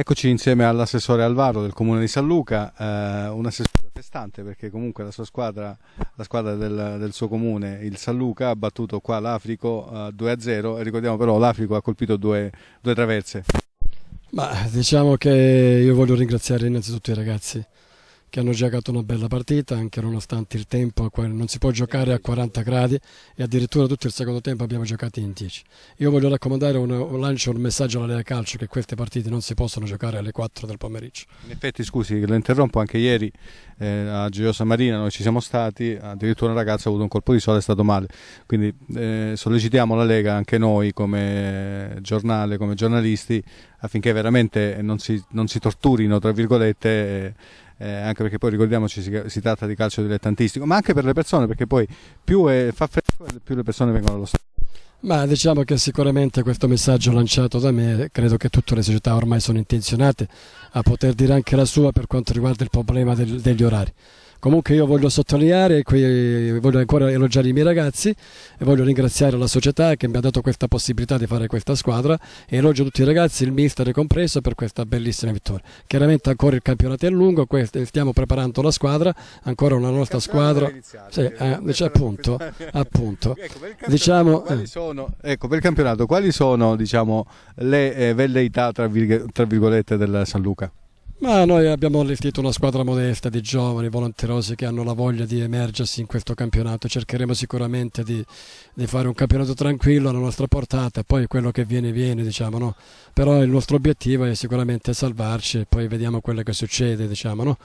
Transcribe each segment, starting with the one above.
Eccoci insieme all'assessore Alvaro del comune di San Luca, eh, un assessore festante perché comunque la sua squadra, la squadra del, del suo comune, il San Luca, ha battuto qua l'Africo eh, 2-0 e ricordiamo però l'Africo ha colpito due, due traverse. Ma diciamo che io voglio ringraziare innanzitutto i ragazzi che hanno giocato una bella partita anche nonostante il tempo non si può giocare a 40 gradi e addirittura tutto il secondo tempo abbiamo giocato in 10 io voglio raccomandare un, un lancio un messaggio alla Lega Calcio che queste partite non si possono giocare alle 4 del pomeriggio in effetti scusi lo interrompo anche ieri eh, a Gioiosa Marina noi ci siamo stati addirittura una ragazza ha avuto un colpo di sole è stato male quindi eh, sollecitiamo la Lega anche noi come giornale come giornalisti affinché veramente non si, non si torturino tra virgolette eh, eh, anche perché poi ricordiamoci si, si, tratta di calcio dilettantistico, ma anche per le persone, perché poi più è, fa freddo più le persone vengono allo stadio. Ma diciamo che sicuramente questo messaggio lanciato da me, credo che tutte le società ormai sono intenzionate a poter dire anche la sua per quanto riguarda il problema del, degli orari. Comunque io voglio sottolineare, qui voglio ancora elogiare i miei ragazzi e voglio ringraziare la società che mi ha dato questa possibilità di fare questa squadra e elogio tutti i ragazzi, il mister compreso, per questa bellissima vittoria. Chiaramente ancora il campionato è lungo, stiamo preparando la squadra, ancora una nostra squadra. Sì, eh, eh dice, appunto, appunto. Ecco, diciamo, quali eh. sono, ecco, per il campionato quali sono diciamo, le eh, velleità tra, virg- tra virgolette del San Luca? Ma noi abbiamo allestito una squadra modesta di giovani volontarosi che hanno la voglia di emergersi in questo campionato. Cercheremo sicuramente di, di fare un campionato tranquillo alla nostra portata, poi quello che viene viene, diciamo, no? Però il nostro obiettivo è sicuramente salvarci e poi vediamo quello che succede, diciamo, no?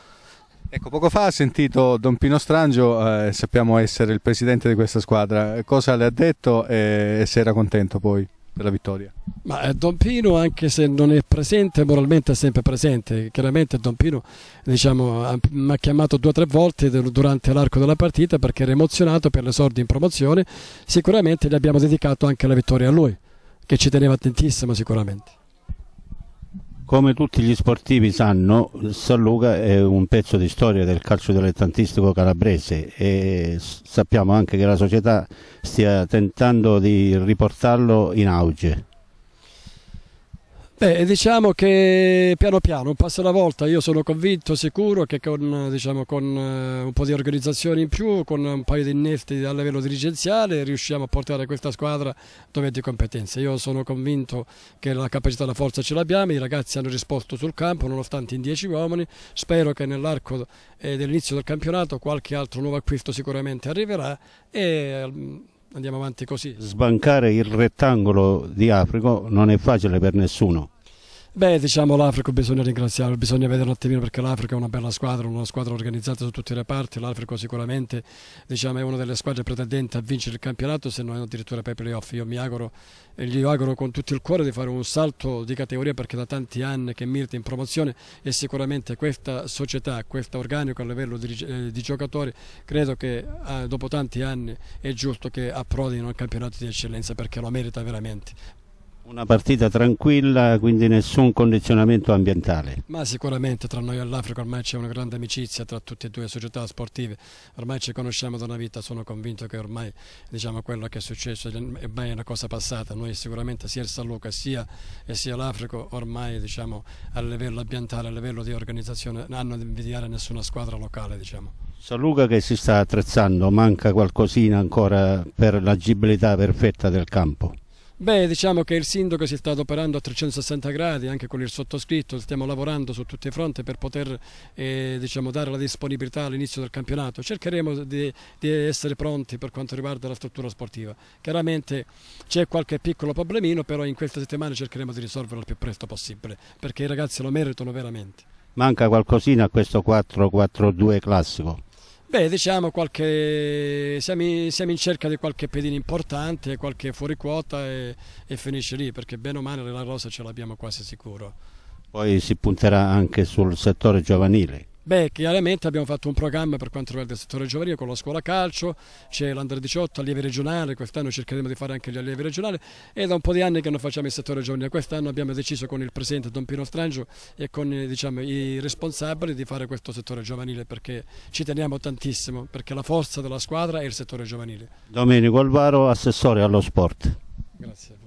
Ecco, poco fa ha sentito Don Pino Strangio, eh, sappiamo essere il presidente di questa squadra. Cosa le ha detto e se era contento poi? per la vittoria. Ma eh, Don Pino, anche se non è presente, moralmente è sempre presente. Chiaramente Don Pino diciamo, mi ha chiamato due o tre volte durante l'arco della partita perché era emozionato per l'esordio in promozione. Sicuramente gli abbiamo dedicato anche la vittoria a lui, che ci teneva tantissimo sicuramente. Come tutti gli sportivi sanno, San Luca è un pezzo di storia del calcio dilettantistico calabrese e sappiamo anche che la società stia tentando di riportarlo in auge. Beh, diciamo che piano piano, un passo alla volta, io sono convinto, sicuro che con, diciamo, con eh, un po' di organizzazione in più, con un paio di innesti a livello dirigenziale, riusciamo a portare questa squadra dove è di competenza. Io sono convinto che la capacità e la forza ce l'abbiamo, i ragazzi hanno risposto sul campo, nonostante in dieci uomini, spero che nell'arco eh, dell'inizio del campionato qualche altro nuovo acquisto sicuramente arriverà e ehm, andiamo avanti così. Sbancare il rettangolo di Africo non è facile per nessuno. Beh, diciamo l'Africa bisogna ringraziarlo, bisogna vedere un attimino perché l'Africa è una bella squadra, una squadra organizzata su tutti i reparti, l'Africa sicuramente diciamo, è una delle squadre pretendenti a vincere il campionato se non addirittura per i playoff. Io mi auguro, e gli auguro con tutto il cuore di fare un salto di categoria perché da tanti anni che milita in promozione e sicuramente questa società, questo organico a livello di, eh, di, giocatori credo che eh, dopo tanti anni è giusto che approdino al campionato di eccellenza perché lo merita veramente. Una partita tranquilla, quindi nessun condizionamento ambientale. Ma sicuramente tra noi e l'Africa ormai c'è una grande amicizia tra tutte e due le società sportive, ormai ci conosciamo da una vita, sono convinto che ormai diciamo, quello che è successo ormai è una cosa passata, noi sicuramente sia il San Luca sia, sia l'Africa ormai diciamo, a livello ambientale, a livello di organizzazione non hanno da invidiare nessuna squadra locale. Diciamo. San Luca che si sta attrezzando, manca qualcosina ancora per l'agibilità perfetta del campo. Beh, diciamo che il sindaco si sta adoperando a 360 gradi, anche con il sottoscritto, stiamo lavorando su tutti i fronti per poter eh, diciamo, dare la disponibilità all'inizio del campionato. Cercheremo di, di, essere pronti per quanto riguarda la struttura sportiva. Chiaramente c'è qualche piccolo problemino, però in questa settimana cercheremo di risolverlo il più presto possibile, perché i ragazzi lo meritano veramente. Manca qualcosina a questo 4-4-2 classico? Beh, diciamo qualche, siamo, in cerca di qualche pedino importante, qualche fuoriquota e, e finisce lì, perché bene o male la rosa ce l'abbiamo quasi sicuro. Poi si punterà anche sul settore giovanile, Beh, chiaramente abbiamo fatto un programma per quanto riguarda il settore giovanile con la scuola calcio, c'è l'Under 18, allievi regionali, quest'anno cercheremo di fare anche gli allievi regionali e da un po' di anni che non facciamo il settore giovanile, quest'anno abbiamo deciso con il presidente Don Pino Strangio e con eh, diciamo, i responsabili di fare questo settore giovanile perché ci teniamo tantissimo, perché la forza della squadra è il settore giovanile. Domenico Alvaro, assessore allo sport. Grazie. A